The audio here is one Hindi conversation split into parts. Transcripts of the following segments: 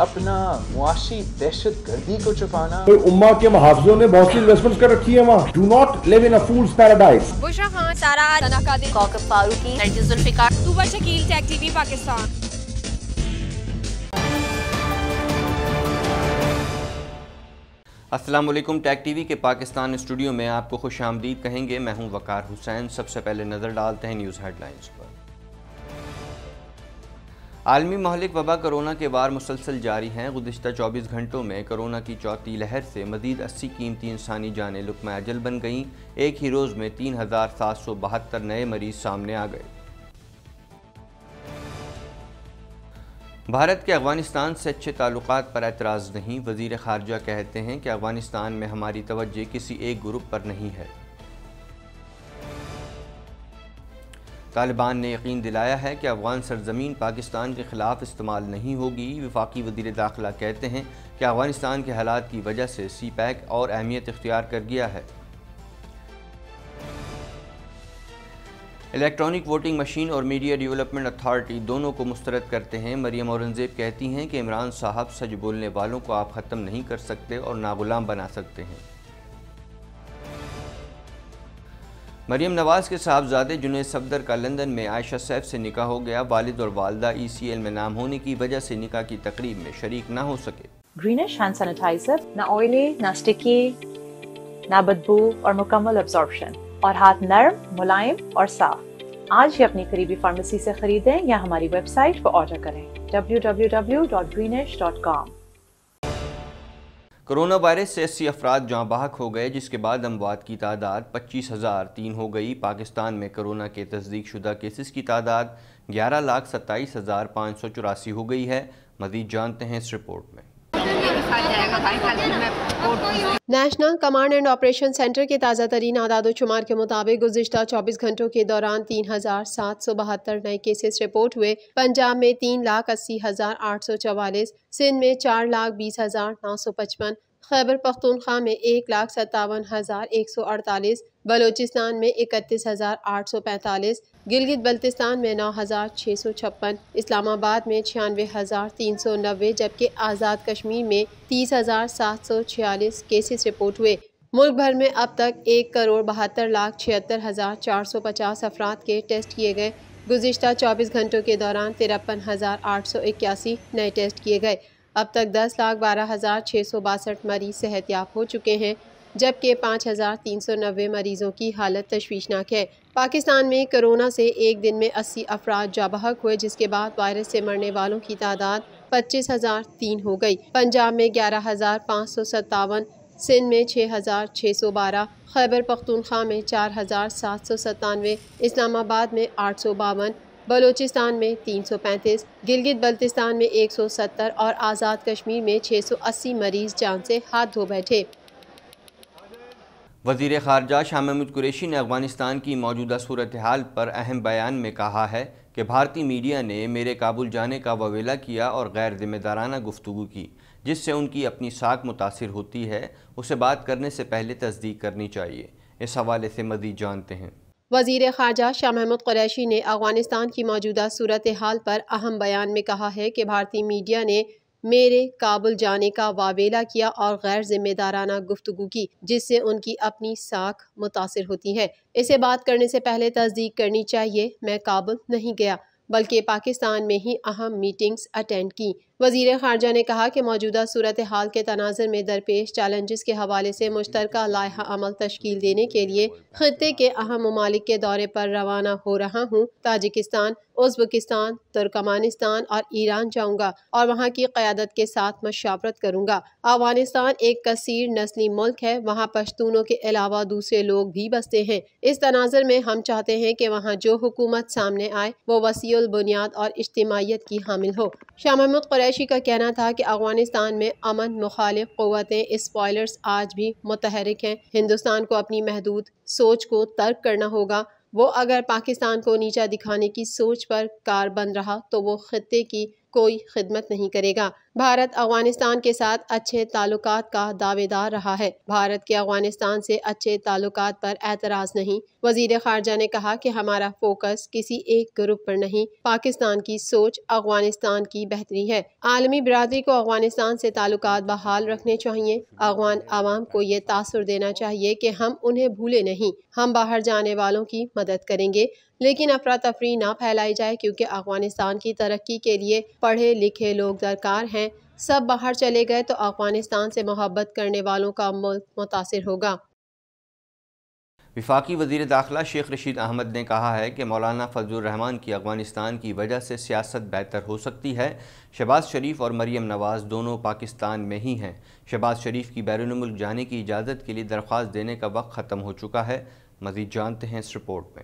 अपना मुआशी दहशत गर्दी को छुपाना तो उम्मा के मुहावजों ने बहुत सी इन्वेस्टमेंट कर रखी है वहाँ do not live in fool's paradise Farooqui Pakistan Aslam tech TV के पाकिस्तान स्टूडियो में आपको खुश आमदीद कहेंगे मैं हूं वकार हुसैन सबसे पहले नज़र डालते हैं न्यूज़ हेडलाइंस पर आलमी महलिक वबा कोरोना के वार मुसलसल जारी हैं गुजशत 24 घंटों में कोरोना की चौथी लहर से मजीद अस्सी कीमती इंसानी जानें लुकमा अजल बन गईं एक ही रोज़ में तीन हज़ार सात सौ बहत्तर नए मरीज सामने आ गए भारत के अफगानिस्तान से अच्छे ताल्लुक पर एतराज़ नहीं वजीर खारजा कहते हैं कि अफगानिस्तान में हमारी तोज्जह किसी एक ग्रुप पर नहीं है तालिबान ने यकीन दिलाया है कि अफगान सरजमीन पाकिस्तान के ख़िलाफ़ इस्तेमाल नहीं होगी वफाकी वजीर दाखिला कहते हैं कि अफगानिस्तान के हालात की वजह से सी पैक और अहमियत इख्तियार कर गया है इलेक्ट्रॉनिक वोटिंग मशीन और मीडिया डेवलपमेंट अथॉरिटी दोनों को मुस्तरद करते हैं मरियम औरंगज़ेब कहती हैं कि इमरान साहब सच बोलने वालों को आप ख़त्म नहीं कर सकते और ना गुलाम बना सकते हैं मरीम नवाज़ के साहबजादे जुनेद सफदर का लंदन में आयशा सैफ से निका हो गया वालिद और वालदा ई सी एल में नाम होने की वजह से निका की तकरीब में शरीक ना हो सके ग्रीनिश हैंड सैनिटाइजर ना ऑयली ना स्टिकी ना बदबू और मुकम्मल अब्जॉर्बशन और हाथ नरम मुलायम और साफ आज ही अपनी करीबी फार्मेसी से खरीदें या हमारी वेबसाइट पर ऑर्डर करें www.greenish.com कोरोना वायरस से अस्सी अफराद जहाँ बाहक हो गए जिसके बाद अमवात की तादाद पच्चीस हज़ार तीन हो गई पाकिस्तान में कोरोना के तस्दीक शुदा केसेस की तादाद ग्यारह लाख सत्ताईस हज़ार पाँच सौ चौरासी हो गई है मजीद जानते हैं इस रिपोर्ट में national command and operation centre के ताज़ा तरीन आदाद शुमार के मुताबिक गुजशत 24 घंटों के दौरान तीन हजार सात सौ बहत्तर नए केसेस रिपोर्ट हुए पंजाब में तीन लाख अस्सी हजार आठ सौ चवालीस सिंध में चार लाख बीस हजार नौ सौ पचपन खैबर पख्तूनख्वा में एक लाख सत्तावन हज़ार एक सौ अड़तालीस बलोचिस्तान में इकतीस हज़ार आठ सौ पैंतालीस गिलगित बल्तिस्तान में नौ हज़ार छः सौ छप्पन इस्लामाबाद में छियानवे हज़ार तीन सौ नब्बे जबकि आज़ाद कश्मीर में तीस हज़ार सात सौ छियालीस केसेस रिपोर्ट हुए मुल्क भर में अब तक एक करोड़ बहत्तर लाख छिहत्तर हज़ार चार सौ पचास अफराद के टेस्ट किए गए गुजशत चौबीस घंटों के दौरान तिरपन हज़ार आठ सौ इक्यासी नए टेस्ट किए गए अब तक दस लाख बारह हज़ार छः सौ बासठ मरीज़ सेहतियाब हो चुके हैं जबकि पाँच हज़ार तीन सौ नबे मरीज़ों की हालत तशवीशनाक है पाकिस्तान में कोरोना से एक दिन में अस्सी अफराद जाबहक हुए जिसके बाद वायरस से मरने वालों की तादाद पच्चीस हज़ार तीन हो गई पंजाब में ग्यारह हज़ार पाँच सौ सत्तावन सिंध में छः हज़ार छः सौ बारह खैबर पख्तूनख्वा में चार हज़ार सात सौ सत्तानवे इस्लामाबाद में आठ सौ बावन बलूचिस्तान में 335, गिलगित बल्तिस्तान में 170 और आज़ाद कश्मीर में 680 मरीज जान से हाथ धो बैठे वजीर खारजा शाह महमूद कुरेशी ने अफगानिस्तान की मौजूदा सूरत हाल पर अहम बयान में कहा है कि भारतीय मीडिया ने मेरे काबुल जाने का ववेला किया और गैर जिम्मेदाराना गुफ्तु की जिससे उनकी अपनी साख मुतासर होती है उसे बात करने से पहले तस्दीक करनी चाहिए इस हवाले से मजीद जानते हैं वजीर खारजा शाह महमूद क्रैशी ने अफगानिस्तान की मौजूदा सूरत हाल पर अहम बयान में कहा है कि भारतीय मीडिया ने मेरे काबुल जाने का वावेला किया और गैर जिम्मेदाराना गुफ्तु की जिससे उनकी अपनी साख मुतासर होती है इसे बात करने से पहले तस्दीक करनी चाहिए मैं काबुल नहीं गया बल्कि पाकिस्तान में ही अहम मीटिंग्स अटेंड की वजीर खारजा ने कहा कि मौजूदा सूरत हाल के तनाजर में दरपेश चैलेंजेस के हवाले से मुश्तर लाह अमल तश्कील देने के लिए खत्े के अहम ममालिक के दौरे पर रवाना हो रहा हूँ ताजिकिस्तान उज्बकिस्तान तुर्कमानिस्तान और ईरान जाऊंगा और वहाँ की क़्यादत के साथ मशावरत करूंगा अफगानिस्तान एक कसर नस्ली मुल्क है वहाँ पश्तूनों के अलावा दूसरे लोग भी बसते हैं इस तनाजर में हम चाहते हैं कि वहाँ जो हुकूमत सामने आए वो वसीबुनियाद बुनियाद और इज्तमाहीत की हामिल हो शाह महमूद कुरैशी का कहना था कि अफगानिस्तान में अमन मुखालिफ क़वतें स्पॉयलर्स आज भी मुतहरक हैं हिंदुस्तान को अपनी महदूद सोच को तर्क करना होगा वो अगर पाकिस्तान को नीचा दिखाने की सोच पर कार बन रहा तो वो ख़त्े की कोई खिदमत नहीं करेगा भारत अफगानिस्तान के साथ अच्छे ताल्लुक का दावेदार रहा है भारत के अफगानिस्तान से अच्छे ताल्लुक पर एतराज नहीं वजीर खारजा ने कहा कि हमारा फोकस किसी एक ग्रुप पर नहीं पाकिस्तान की सोच अफगानिस्तान की बेहतरी है आलमी बरदरी को अफगानिस्तान से ताल्लुक बहाल रखने चाहिए अफगान आवाम को ये तासर देना चाहिए कि हम उन्हें भूले नहीं हम बाहर जाने वालों की मदद करेंगे लेकिन अफरा तफरी ना फैलाई जाए क्योंकि अफगानिस्तान की तरक्की के लिए पढ़े लिखे लोग दरकार हैं सब बाहर चले गए तो अफगानिस्तान से मोहब्बत करने वालों का मुल्क मुतासर होगा विफाकी वजीर दाखिला शेख रशीद अहमद ने कहा है कि मौलाना फजल रहमान की अफगानिस्तान की वजह से सियासत बेहतर हो सकती है शहबाज शरीफ और मरीम नवाज़ दोनों पाकिस्तान में ही हैं शहबाज शरीफ की बैरून मुल्क जाने की इजाज़त के लिए दरख्वास्त देने का वक्त ख़त्म हो चुका है मज़ीद जानते हैं इस रिपोर्ट में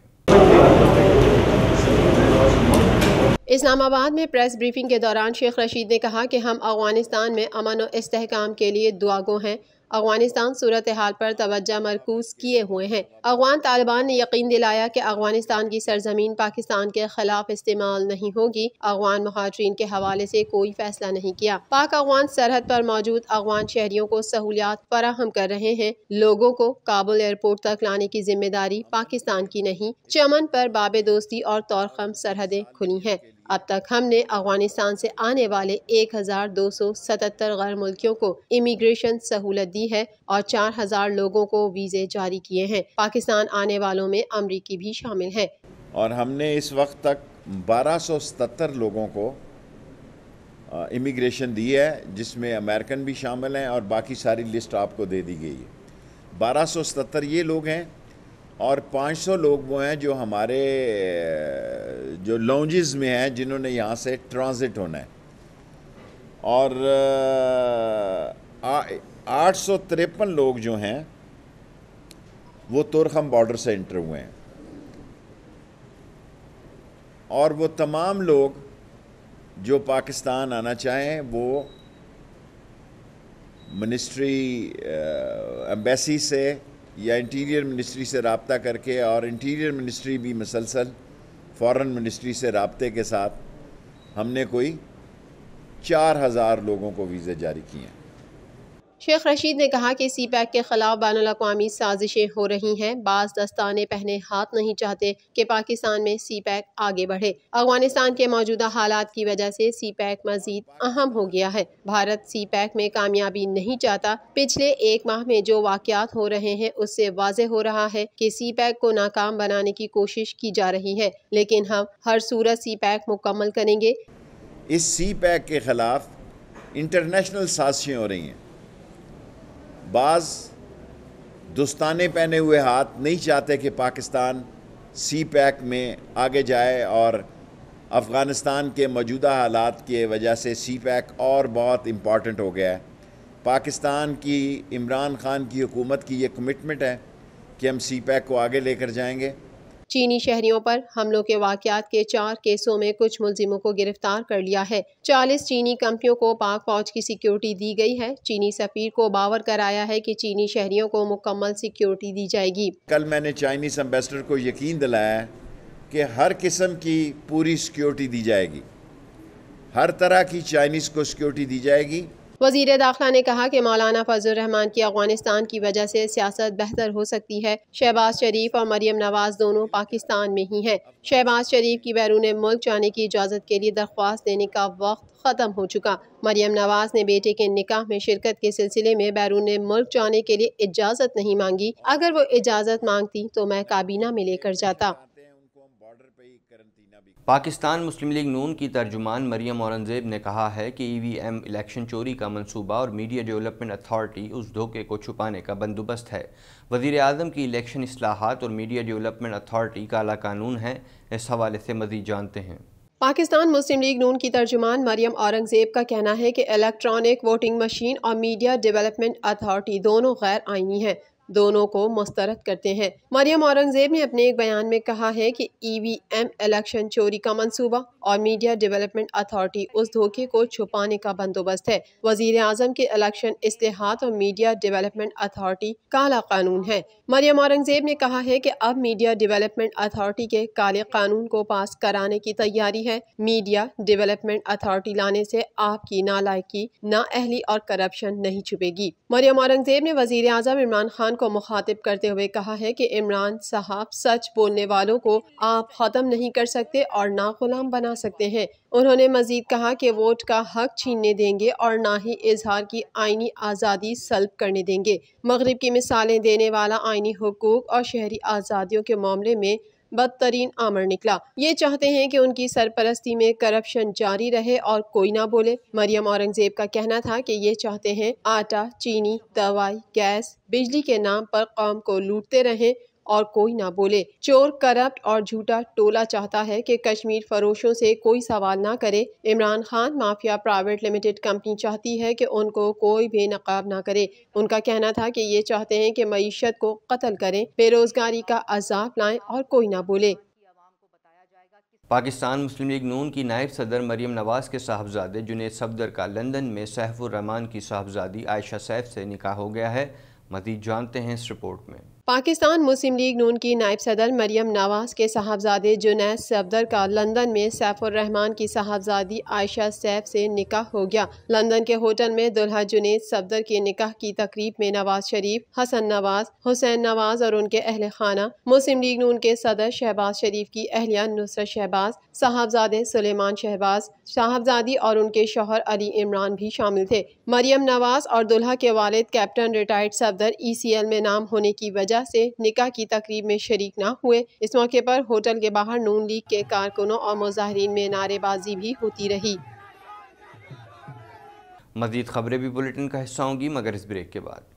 इस्लामाबाद में प्रेस ब्रीफिंग के दौरान शेख रशीद ने कहा कि हम अफगानिस्तान में अमन और इसकाम के लिए दुआगो हैं अफगानिस्तान सूरत हाल पर तोज्जा मरकूज किए हुए हैं अफगान तालिबान ने यकीन दिलाया कि अफगानिस्तान की सरजमीन पाकिस्तान के खिलाफ इस्तेमाल नहीं होगी अफगान महाजरीन के हवाले से कोई फैसला नहीं किया पाक अफगान सरहद पर मौजूद अफगान शहरियों को सहूलियात फराहम कर रहे हैं लोगों को काबुल एयरपोर्ट तक लाने की जिम्मेदारी पाकिस्तान की नहीं चमन पर बाबे दोस्ती और तौरखम सरहदें खुली हैं अब तक हमने अफगानिस्तान से आने वाले 1,277 गैर मुल्कियों को इमिग्रेशन सहूलत दी है और चार हजार लोगों को वीज़े जारी किए हैं पाकिस्तान आने वालों में अमरीकी भी शामिल हैं और हमने इस वक्त तक बारह सौ सतहत्तर लोगों को इमिग्रेशन दी है जिसमें अमेरिकन भी शामिल हैं और बाकी सारी लिस्ट आपको दे दी गई है बारह सौ सतहत्तर ये लोग हैं और 500 लोग वो हैं जो हमारे जो लॉन्जेस में हैं जिन्होंने यहाँ से ट्रांज़िट होना है और आठ सौ तिरपन लोग जो हैं वो तुरखम बॉर्डर से इंटर हुए हैं और वो तमाम लोग जो पाकिस्तान आना चाहें वो मिनिस्ट्री एम्बेसी से या इंटीरियर मिनिस्ट्री से रबता करके और इंटीरियर मिनिस्ट्री भी मसलसल फ़ॉरेन मिनिस्ट्री से रबते के साथ हमने कोई चार हज़ार लोगों को वीज़े जारी किए हैं शेख रशीद ने कहा कि सी पैक के खिलाफ बैन अवी साजिशें हो रही हैं बाज दस्ताने पहने हाथ नहीं चाहते कि पाकिस्तान में सी पैक आगे बढ़े अफगानिस्तान के मौजूदा हालात की वजह से सी पैक मजीद अहम हो गया है भारत सी पैक में कामयाबी नहीं चाहता पिछले एक माह में जो वाकयात हो रहे हैं उससे वाज हो रहा है कि सी पैक को नाकाम बनाने की कोशिश की जा रही है लेकिन हम हर सूरत सी पैक मुकम्मल करेंगे इस सी पैक के खिलाफ इंटरनेशनल साजिशें हो रही हैं बाज़ दुस्ताने पहने हुए हाथ नहीं चाहते कि पाकिस्तान सी पैक में आगे जाए और अफ़गानिस्तान के मौजूदा हालात के वजह से सी पैक और बहुत इम्पॉर्टेंट हो गया है पाकिस्तान की इमरान ख़ान की हुकूमत की ये कमिटमेंट है कि हम सी पैक को आगे लेकर जाएंगे चीनी शहरियों पर हमलों के वाकयात के चार केसों में कुछ मुलजिमों को गिरफ्तार कर लिया है चालीस चीनी कंपनियों को पाक फौज की सिक्योरिटी दी गई है चीनी सफीर को बावर कराया है कि चीनी शहरियों को मुकम्मल सिक्योरिटी दी जाएगी कल मैंने चाइनीज एम्बेसडर को यकीन दिलाया कि हर किस्म की पूरी सिक्योरिटी दी जाएगी हर तरह की चाइनीज़ को सिक्योरिटी दी जाएगी वजीर दाखिला ने कहा कि मौलाना फजलरहमान की अफगानिस्तान की वजह से सियासत बेहतर हो सकती है शहबाज शरीफ और मरियम नवाज दोनों पाकिस्तान में ही हैं शहबाज शरीफ की बैरून मुल्क जाने की इजाज़त के लिए दरख्वास्त देने का वक्त ख़त्म हो चुका मरियम नवाज ने बेटे के निकाह में शिरकत के सिलसिले में बैरून मुल्क जाने के लिए इजाज़त नहीं मांगी अगर वो इजाज़त मांगती तो मैं काबीना में लेकर जाता पाकिस्तान मुस्लिम लीग नून की तर्जुमान मरियम औरंगज़ेब ने कहा है कि ई वी एम इलेक्शन चोरी का मनसूबा और मीडिया डेवलपमेंट अथॉरिटी उस धोखे को छुपाने का बंदोबस्त है वजीर अजम की इलेक्शन असलाहत और मीडिया डेवलपमेंट अथॉरिटी काला कानून है इस हवाले से मजीद जानते हैं पाकिस्तान मुस्लिम लीग नून की तर्जुमान मरियम औरंगज़ेब का कहना है कि इलेक्ट्रॉनिक वोटिंग मशीन और मीडिया डेवलपमेंट अथॉरिटी दोनों गैर आइनी हैं दोनों को मुस्तरद करते हैं मरियम औरंगजेब ने अपने एक बयान में कहा है कि ईवीएम e इलेक्शन चोरी का मंसूबा और मीडिया डेवलपमेंट अथॉरिटी उस धोखे को छुपाने का बंदोबस्त है वजीर अजम के इलेक्शन इस्तेहात और मीडिया डेवलपमेंट अथॉरिटी काला कानून है मरियम औरंगजेब ने कहा है कि अब मीडिया डेवलपमेंट अथॉरिटी के काले कानून को पास कराने की तैयारी है मीडिया डेवलपमेंट अथॉरिटी लाने से आपकी नालायकी नाअहली और करप्शन नहीं छुपेगी मरियम औरंगजेब ने वजीर अजम इमरान खान को मुखातिब करते हुए कहा है कि इमरान साहब सच बोलने वालों को आप ख़त्म नहीं कर सकते और ना गुलाम बना सकते हैं उन्होंने मजीद कहा कि वोट का हक छीनने देंगे और ना ही इजहार की आइनी आज़ादी सल्ब करने देंगे मगरब की मिसालें देने वाला आइनी हकूक़ और शहरी आज़ादियों के मामले में बदतरीन आमर निकला ये चाहते हैं कि उनकी सरपरस्ती में करप्शन जारी रहे और कोई ना बोले मरियम औरंगजेब का कहना था कि ये चाहते हैं आटा चीनी दवाई गैस बिजली के नाम पर कौम को लूटते रहें और कोई ना बोले चोर करप्ट और झूठा टोला चाहता है कि कश्मीर फरोशों से कोई सवाल ना करे Imran Khan mafia private limited company चाहती है कि उनको कोई भी नकाब ना करे उनका कहना था कि ये चाहते हैं कि मीशत को कत्ल करें बेरोजगारी का अजाब लाएं और कोई ना बोले पाकिस्तान मुस्लिम लीग नून की नायब सदर मरीम नवाज़ के साहबजादे जुनेद सफदर का लंदन में सैफुररहमान की साहबजादी आयशा सैफ से निकाह हो गया है मजीद जानते हैं इस रिपोर्ट में पाकिस्तान मुस्लिम लीग नून की नायब सदर मरियम नवाज के साहबजादे जुनैद सफदर का लंदन में सैफुररहमान की साहबजादी आयशा सैफ से निकाह हो गया लंदन के होटल में दुल्हा जुनेद सफदर के निकाह की तकरीब में नवाज शरीफ हसन नवाज हुसैन नवाज और उनके अहल खाना मुस्लिम लीग नून के सदर शहबाज शरीफ की अहलिया नुसरत शहबाज साहबजादे सुलेमान शहबाज साहबजादी और उनके शोहर अली इमरान भी शामिल थे मरियम नवाज और दुल्हा के वालद captain retired Safdar E C L में नाम होने की वजह वजह से निका की तकरीब में शरीक न हुए इस मौके पर होटल के बाहर नून लीग के कारकुनों और मुजाहरीन में नारेबाजी भी होती रही मजीद खबरें भी बुलेटिन का हिस्सा होंगी मगर इस ब्रेक के बाद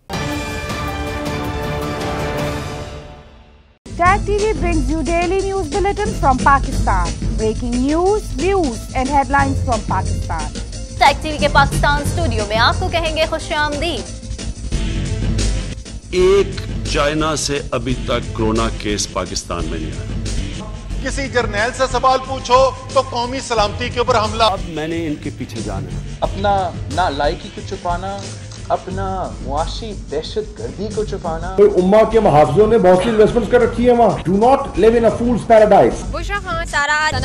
Tag TV brings you daily news bulletin from Pakistan. Breaking news, views and headlines from Pakistan. Tag TV के पाकिस्तान स्टूडियो में आपको कहेंगे खुश आमदी एक चाइना से अभी तक कोरोना केस पाकिस्तान में नहीं आया किसी जर्नैल से सवाल पूछो तो कौमी सलामती के ऊपर हमला अब मैंने इनके पीछे जाना अपना ना लाइकी को छुपाना अपना मुआशी दहशत गर्दी को छुपाना तो उम्मा के मुहावजों ने बहुत सी इन्वेस्टमेंट कर रखी है वहाँ do not live in fool's paradise Busha Khan Sara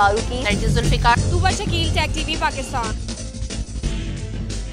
Farooqui Shakeel tech TV Pakistan